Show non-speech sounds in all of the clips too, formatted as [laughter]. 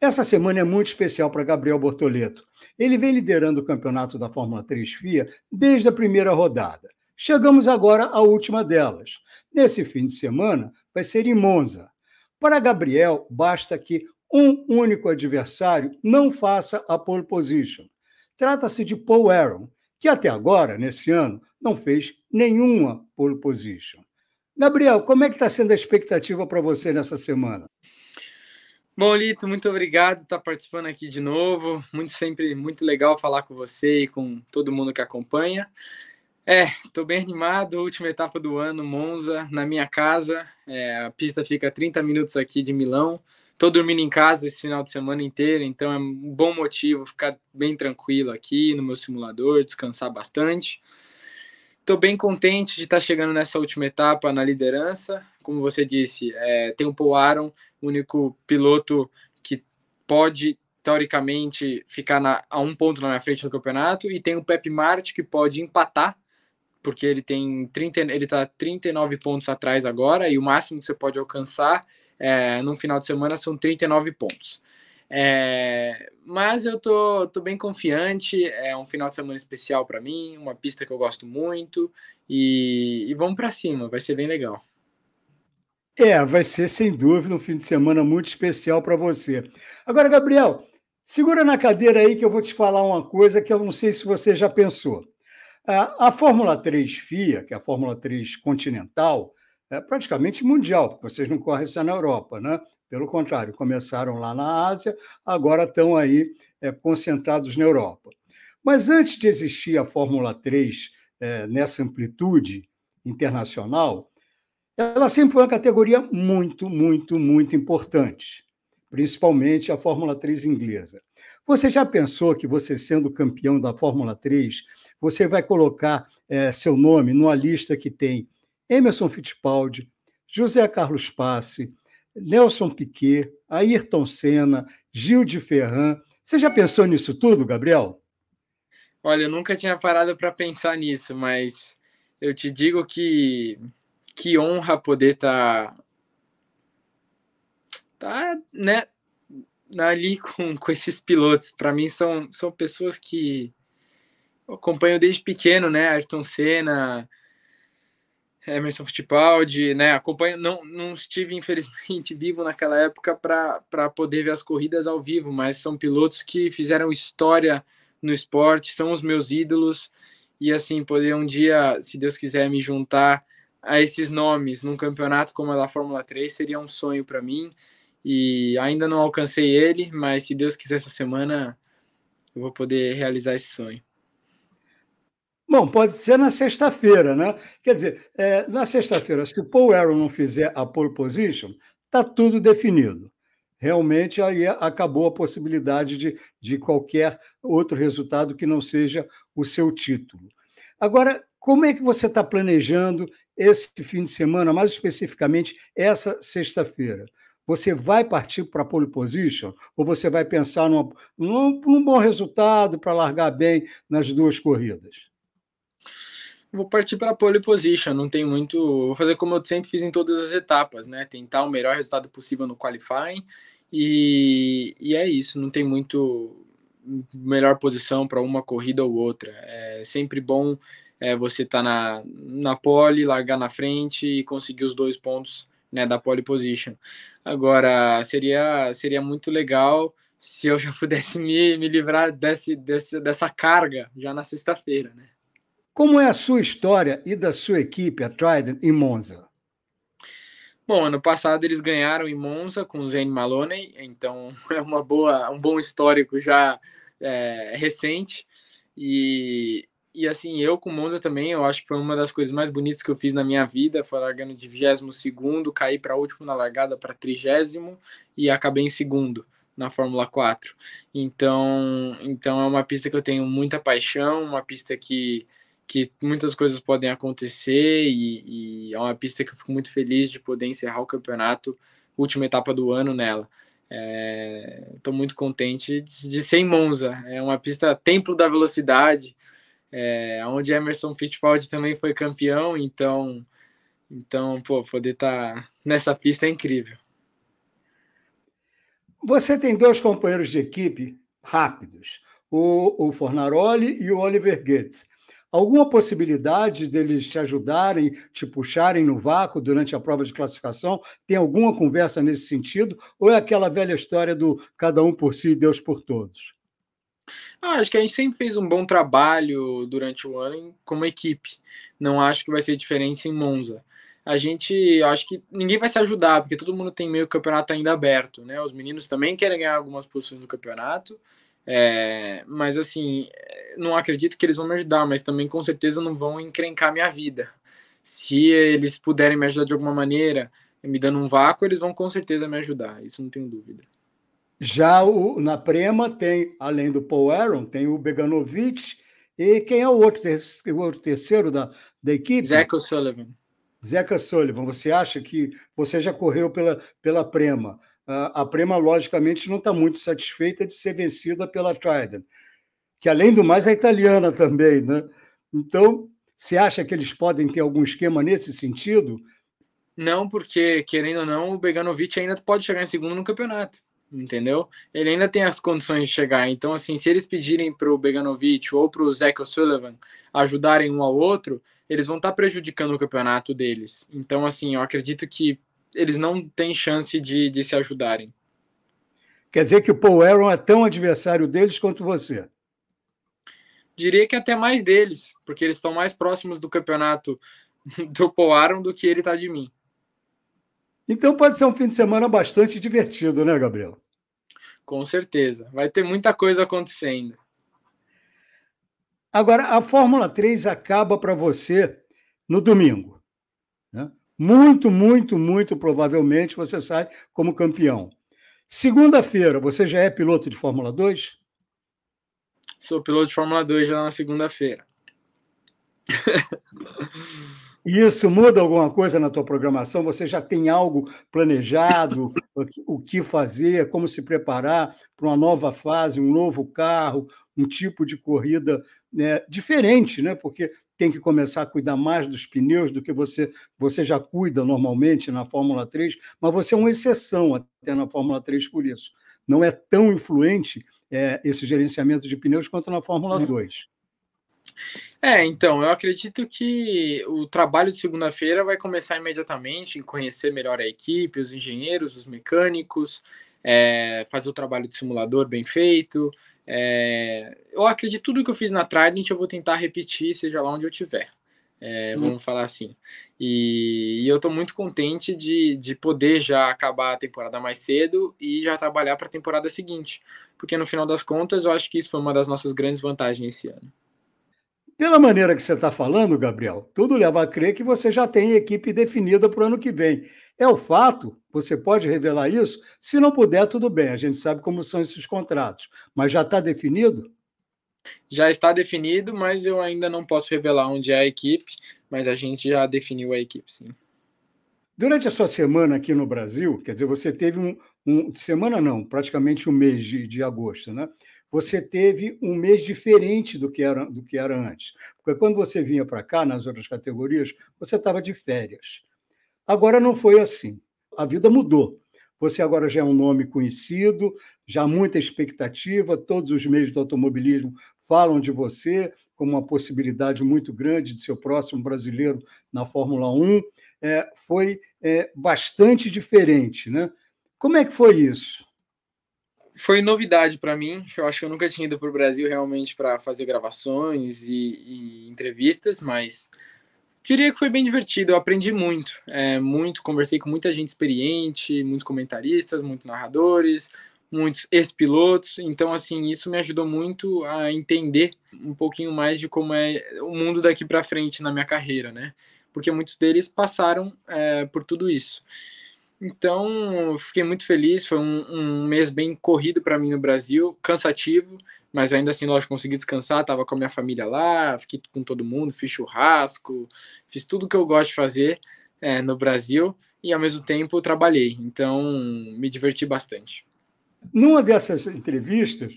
Essa semana é muito especial para Gabriel Bortoleto. Ele vem liderando o campeonato da Fórmula 3 FIA desde a primeira rodada. Chegamos agora à última delas. Nesse fim de semana, vai ser em Monza. Para Gabriel, basta que um único adversário não faça a pole position. Trata-se de Paul Aaron, que até agora, nesse ano, não fez nenhuma pole position. Gabriel, como é que está sendo a expectativa para você nessa semana? Lito, muito obrigado por estar participando aqui de novo. Muito sempre muito legal falar com você e com todo mundo que acompanha. É, estou bem animado. Última etapa do ano, Monza, na minha casa. É, a pista fica 30 minutos aqui de Milão. Estou dormindo em casa esse final de semana inteiro, então é um bom motivo ficar bem tranquilo aqui no meu simulador, descansar bastante. Estou bem contente de estar tá chegando nessa última etapa na liderança. Como você disse, é, tem o Paul Aron, único piloto que pode, teoricamente, ficar na, a um ponto na minha frente no campeonato. E tem o Pepe Marte, que pode empatar, porque ele tem 30, ele está 39 pontos atrás agora, e o máximo que você pode alcançar é, num final de semana são 39 pontos. É, mas eu tô, tô bem confiante, é um final de semana especial para mim, uma pista que eu gosto muito e, e vamos para cima, vai ser bem legal. É, vai ser sem dúvida um fim de semana muito especial para você. Agora, Gabriel, segura na cadeira aí que eu vou te falar uma coisa que eu não sei se você já pensou. A Fórmula 3 FIA, que é a Fórmula 3 continental, é praticamente mundial, porque vocês não correm só na Europa, né? Pelo contrário, começaram lá na Ásia, agora estão aí é, concentrados na Europa. Mas antes de existir a Fórmula 3 é, nessa amplitude internacional, ela sempre foi uma categoria muito, muito, muito importante, principalmente a Fórmula 3 inglesa. Você já pensou que você, sendo campeão da Fórmula 3, você vai colocar é, seu nome numa lista que tem Emerson Fittipaldi, José Carlos Passe, Nelson Piquet, Ayrton Senna, Gil de Ferran. Você já pensou nisso tudo, Gabriel? Olha, eu nunca tinha parado para pensar nisso, mas eu te digo que que honra poder estar tá, tá né, tá ali com, com esses pilotos. Para mim são são pessoas que eu acompanho desde pequeno, né? Ayrton Senna, Emerson Fittipaldi, né? Acompanha, não, não estive infelizmente [laughs] vivo naquela época para poder ver as corridas ao vivo, mas são pilotos que fizeram história no esporte, são os meus ídolos e assim poder um dia, se Deus quiser, me juntar a esses nomes num campeonato como a é da Fórmula 3 seria um sonho para mim e ainda não alcancei ele, mas se Deus quiser essa semana eu vou poder realizar esse sonho. Bom, pode ser na sexta-feira, né? Quer dizer, é, na sexta-feira, se Paul Aaron não fizer a pole position, está tudo definido. Realmente, aí acabou a possibilidade de, de qualquer outro resultado que não seja o seu título. Agora, como é que você está planejando esse fim de semana, mais especificamente essa sexta-feira? Você vai partir para a pole position ou você vai pensar num, num bom resultado para largar bem nas duas corridas? vou partir para pole position, não tem muito, vou fazer como eu sempre fiz em todas as etapas, né? Tentar o melhor resultado possível no qualifying e, e é isso, não tem muito melhor posição para uma corrida ou outra. É sempre bom é, você estar tá na, na pole, largar na frente e conseguir os dois pontos né, da pole position. Agora, seria, seria muito legal se eu já [laughs] pudesse me, me livrar desse, desse, dessa carga já na sexta-feira, né? Como é a sua história e da sua equipe, a Trident, em Monza? Bom, ano passado eles ganharam em Monza com o Zane Maloney, então [laughs] é uma boa, um bom histórico já é, recente. E, e assim, eu com Monza também, eu acho que foi uma das coisas mais bonitas que eu fiz na minha vida. Foi largando de 22, caí para último na largada para trigésimo e acabei em segundo na Fórmula 4. Então, então é uma pista que eu tenho muita paixão, uma pista que que muitas coisas podem acontecer e, e, é uma pista que eu fico muito feliz de poder encerrar o campeonato, última etapa do ano nela. Estou é, muito contente de, ser em Monza. É uma pista templo da velocidade, é, onde Emerson Fittipaldi também foi campeão, então, então pô, poder estar tá nessa pista é incrível. Você tem dois companheiros de equipe rápidos, o, o Fornaroli e o Oliver Goethe alguma possibilidade deles te ajudarem, te puxarem no vácuo durante a prova de classificação? Tem alguma conversa nesse sentido? Ou é aquela velha história do cada um por si e Deus por todos? Ah, acho que a gente sempre fez um bom trabalho durante o ano como equipe. Não acho que vai ser diferença em Monza. A gente, acho que ninguém vai se ajudar, porque todo mundo tem meio campeonato ainda aberto, né? Os meninos também querem ganhar algumas posições no campeonato é, mas assim, não acredito que eles vão me ajudar, mas também com certeza não vão encrencar minha vida. Se eles puderem me ajudar de alguma maneira, me dando um vácuo, eles vão com certeza me ajudar, isso não tenho dúvida. Já o, na Prema tem, além do Paul Aaron, tem o Beganovic e quem é o outro, o outro terceiro da, da equipe? Zeca Sullivan. Zeca Sullivan, você acha que você já correu pela, pela Prema? Ah, a Prema, logicamente, não está muito satisfeita de ser vencida pela Trident, que, além do mais, é italiana também. Né? Então, você acha que eles podem ter algum esquema nesse sentido? Não, porque, querendo ou não, o Beganovic ainda pode chegar em segundo no campeonato, entendeu? Ele ainda tem as condições de chegar. Então, assim, se eles pedirem para o Beganovic ou para o Zeke O'Sullivan ajudarem um ao outro, eles vão estar tá prejudicando o campeonato deles. Então, assim, eu acredito que eles não têm chance de, de se ajudarem. Quer dizer que o Paul Aaron é tão adversário deles quanto você? Diria que até mais deles, porque eles estão mais próximos do campeonato [laughs] do Paul Aaron do que ele está de mim. Então pode ser um fim de semana bastante divertido, né, Gabriel? Com certeza. Vai ter muita coisa acontecendo. Agora, a Fórmula 3 acaba para você no domingo. Né? Muito, muito, muito provavelmente você sai como campeão. Segunda-feira, você já é piloto de Fórmula 2? Sou piloto de Fórmula 2 já na segunda-feira. [laughs] Isso muda alguma coisa na tua programação? Você já tem algo planejado? o que fazer? Como se preparar para uma nova fase, um novo carro, um tipo de corrida né, diferente, né? Porque tem que começar a cuidar mais dos pneus do que você, você já cuida normalmente na Fórmula 3, mas você é uma exceção até na Fórmula 3 por isso. Não é tão influente é, esse gerenciamento de pneus quanto na Fórmula 2. É. é, então, eu acredito que o trabalho de segunda-feira vai começar imediatamente em conhecer melhor a equipe, os engenheiros, os mecânicos, é, fazer o trabalho de simulador bem feito, é, eu acredito tudo que eu fiz na Trident eu vou tentar repetir, seja lá onde eu tiver. É, hum. Vamos falar assim. E, e eu estou muito contente de, de poder já acabar a temporada mais cedo e já trabalhar para a temporada seguinte. Porque no final das contas, eu acho que isso foi uma das nossas grandes vantagens esse ano. Pela maneira que você está falando, Gabriel, tudo leva a crer que você já tem equipe definida para o ano que vem. É o fato você pode revelar isso? Se não puder, tudo bem, a gente sabe como são esses contratos. Mas já está definido? Já está definido, mas eu ainda não posso revelar onde é a equipe, mas a gente já definiu a equipe, sim. Durante a sua semana aqui no Brasil, quer dizer, você teve um. um semana não, praticamente um mês de, de agosto, né? você teve um mês diferente do que era, do que era antes. Porque quando você vinha para cá, nas outras categorias, você estava de férias. Agora não foi assim a vida mudou. Você agora já é um nome conhecido, já há muita expectativa, todos os meios do automobilismo falam de você como uma possibilidade muito grande de o próximo brasileiro na Fórmula 1. É, foi é, bastante diferente, né? Como é que foi isso? Foi novidade para mim. Eu acho que eu nunca tinha ido para o Brasil realmente para fazer gravações e, e entrevistas, mas Diria que foi bem divertido, eu aprendi muito, é, muito, conversei com muita gente experiente, muitos comentaristas, muitos narradores, muitos ex-pilotos, então assim, isso me ajudou muito a entender um pouquinho mais de como é o mundo daqui para frente na minha carreira, né? Porque muitos deles passaram é, por tudo isso. Então, fiquei muito feliz, foi um, um mês bem corrido para mim no Brasil, cansativo, mas ainda assim, lógico, consegui descansar, tava com a minha família lá, fiquei com todo mundo, fiz churrasco, fiz tudo que eu gosto de fazer é, no Brasil e ao mesmo tempo trabalhei. Então, me diverti bastante. Numa dessas entrevistas,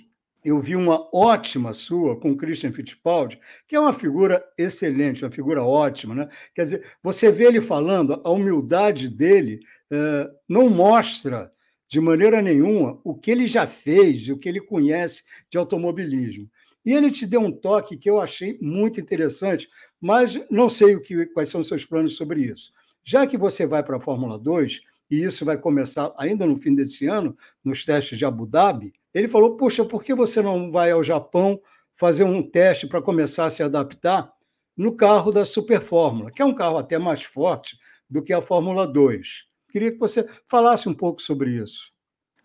eu vi uma ótima sua com Christian Fittipaldi, que é uma figura excelente, uma figura ótima. Né? Quer dizer, você vê ele falando, a humildade dele é, não mostra de maneira nenhuma, o que ele já fez, o que ele conhece de automobilismo. E ele te deu um toque que eu achei muito interessante, mas não sei o que, quais são os seus planos sobre isso. Já que você vai para a Fórmula 2, e isso vai começar ainda no fim desse ano, nos testes de Abu Dhabi, ele falou: Poxa, por que você não vai ao Japão fazer um teste para começar a se adaptar no carro da Super Fórmula, que é um carro até mais forte do que a Fórmula 2? Queria que você falasse um pouco sobre isso.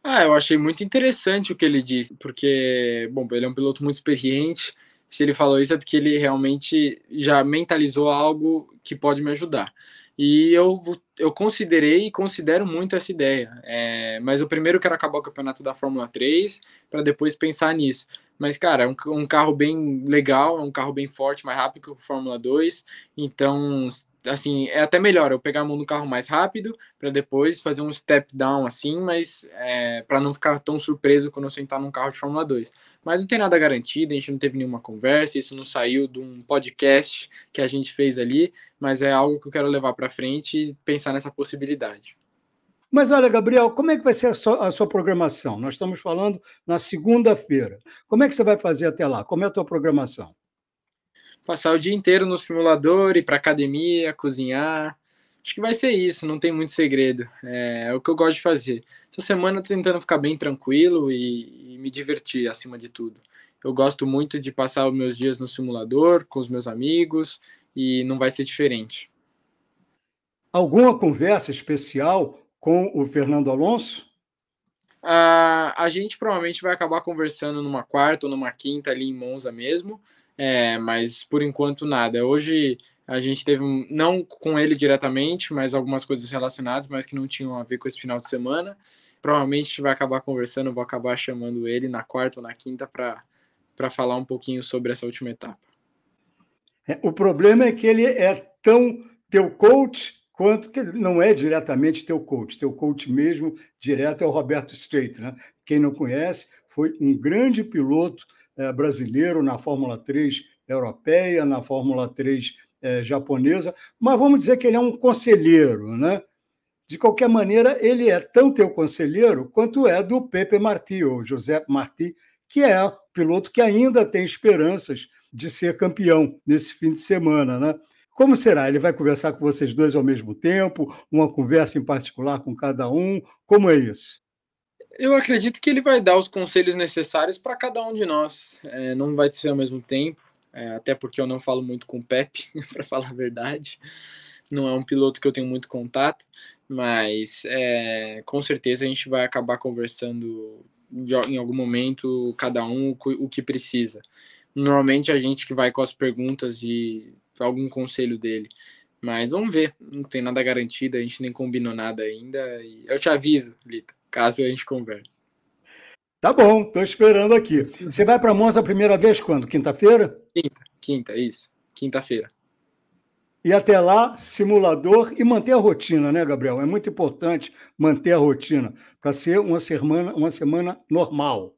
Ah, eu achei muito interessante o que ele disse, porque, bom, ele é um piloto muito experiente. Se ele falou isso é porque ele realmente já mentalizou algo que pode me ajudar. E eu, eu considerei e considero muito essa ideia. É, mas eu primeiro quero acabar o campeonato da Fórmula 3 para depois pensar nisso. Mas, cara, é um, um, carro bem legal, é um carro bem forte, mais rápido que o Fórmula 2. Então, assim, é até melhor eu pegar a mão do carro mais rápido para depois fazer um step down assim, mas é, para não ficar tão surpreso quando eu sentar num carro de Fórmula 2. Mas não tem nada garantido, a gente não teve nenhuma conversa, isso não saiu de um podcast que a gente fez ali, mas é algo que eu quero levar para frente e pensar nessa possibilidade. Mas olha, Gabriel, como é que vai ser a sua, a sua programação? Nós estamos falando na segunda-feira. Como é que você vai fazer até lá? Como é a tua programação? passar o dia inteiro no simulador, ir para academia, cozinhar. Acho que vai ser isso, não tem muito segredo. É, é o que eu gosto de fazer. Essa semana eu tô tentando ficar bem tranquilo e, e me divertir acima de tudo. Eu gosto muito de passar os meus dias no simulador, com os meus amigos, e não vai ser diferente. Alguma conversa especial com o Fernando Alonso? Uh, a gente provavelmente vai acabar conversando numa quarta ou numa quinta ali em Monza mesmo. É, mas por enquanto nada. Hoje a gente teve, um, não com ele diretamente, mas algumas coisas relacionadas, mas que não tinham a ver com esse final de semana. Provavelmente vai acabar conversando, vou acabar chamando ele na quarta ou na quinta para falar um pouquinho sobre essa última etapa. É, o problema é que ele é tão teu coach quanto que não é diretamente teu coach, teu coach mesmo direto é o Roberto Streit, né? Quem não conhece, foi um grande piloto é, brasileiro, na Fórmula 3 europeia, na Fórmula 3 é, japonesa, mas vamos dizer que ele é um conselheiro, né? De qualquer maneira, ele é tão teu conselheiro quanto é do Pepe Marti, ou José Marti, que é o piloto que ainda tem esperanças de ser campeão nesse fim de semana, né? Como será? Ele vai conversar com vocês dois ao mesmo tempo? Uma conversa em particular com cada um? Como é isso? Eu acredito que ele vai dar os conselhos necessários para cada um de nós. É, não vai ser ao mesmo tempo, é, até porque eu não falo muito com o Pepe, [laughs] para falar a verdade. Não é um piloto que eu tenho muito contato, mas é, com certeza a gente vai acabar conversando em algum momento, cada um o, o que precisa. Normalmente a gente que vai com as perguntas e algum conselho dele. Mas vamos ver, não tem nada garantido, a gente nem combinou nada ainda. eu te aviso, Lita. Caso a gente converse. Tá bom, estou esperando aqui. Você vai para Monza a primeira vez quando? Quinta-feira? Quinta, quinta, isso. Quinta-feira. E até lá, simulador e manter a rotina, né, Gabriel? É muito importante manter a rotina para ser uma semana, uma semana normal.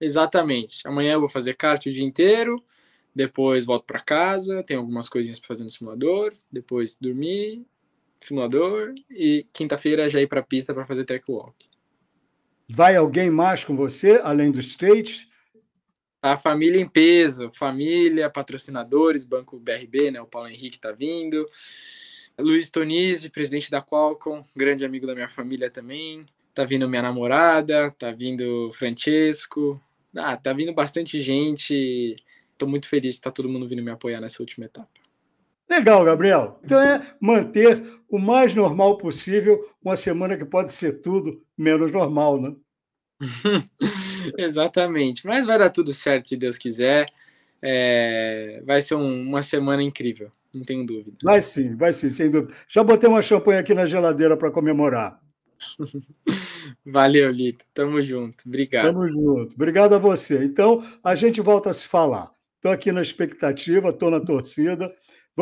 Exatamente. Amanhã eu vou fazer kart o dia inteiro, depois volto para casa, tenho algumas coisinhas para fazer no simulador, depois dormir simulador e quinta-feira já ir para a pista para fazer track walk. Vai alguém mais com você, além dos skates? A família em peso, família, patrocinadores, Banco BRB, né? O Paulo Henrique está vindo. Luiz Tonizzi, presidente da Qualcomm, grande amigo da minha família também. Tá vindo minha namorada, tá vindo Francesco. Ah, tá vindo bastante gente. Tô muito feliz de tá todo mundo vindo me apoiar nessa última etapa. Legal, Gabriel. Então é manter o mais normal possível uma semana que pode ser tudo menos normal, né? [laughs] Exatamente. Mas vai dar tudo certo se Deus quiser. É... Vai ser um, uma semana incrível, não tenho dúvida. Vai sim, vai sim, sem dúvida. Já botei uma champanhe aqui na geladeira para comemorar. [laughs] Valeu, Lito. Tamo junto. Obrigado. Tamo junto. Obrigado a você. Então, a gente volta a se falar. Estou aqui na expectativa, estou na torcida.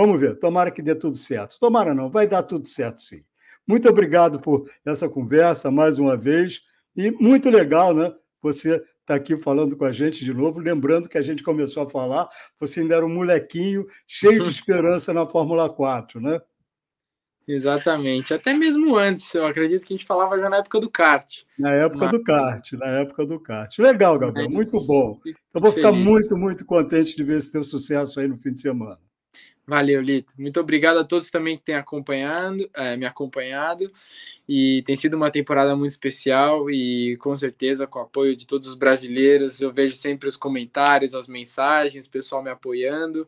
Vamos ver, tomara que dê tudo certo. Tomara não, vai dar tudo certo sim. Muito obrigado por essa conversa mais uma vez. E muito legal, né? Você estar tá aqui falando com a gente de novo. Lembrando que a gente começou a falar, você ainda era um molequinho cheio de [laughs] esperança na Fórmula 4, né? Exatamente. Até mesmo antes, eu acredito que a gente falava já na época do kart. Na época do kart, na época do kart. Legal, Gabriel, é muito bom. Eu vou ficar muito, muito contente de ver esse teu sucesso aí no fim de semana. Valeu, Lito. Muito obrigado a todos também que têm acompanhando, é, me acompanhado. E tem sido uma temporada muito especial e com certeza com o apoio de todos os brasileiros. Eu vejo sempre os comentários, as mensagens, o pessoal me apoiando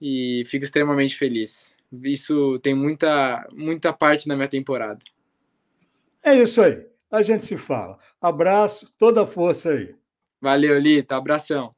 e fico extremamente feliz. Isso tem muita, muita parte na minha temporada. É isso aí. A gente se fala. Abraço, toda a força aí. Valeu, Lito. Abração.